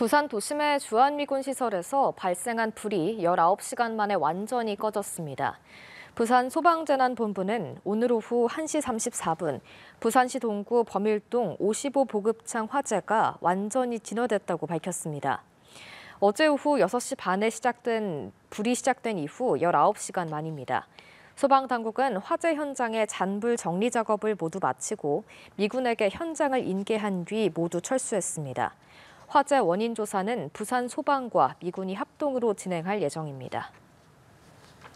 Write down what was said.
부산 도심의 주한미군 시설에서 발생한 불이 19시간 만에 완전히 꺼졌습니다. 부산 소방재난본부는 오늘 오후 1시 34분 부산시 동구 범일동 55보급창 화재가 완전히 진화됐다고 밝혔습니다. 어제 오후 6시 반에 시작된 불이 시작된 이후 19시간 만입니다. 소방당국은 화재 현장의 잔불 정리 작업을 모두 마치고 미군에게 현장을 인계한 뒤 모두 철수했습니다. 화재 원인 조사는 부산 소방과 미군이 합동으로 진행할 예정입니다.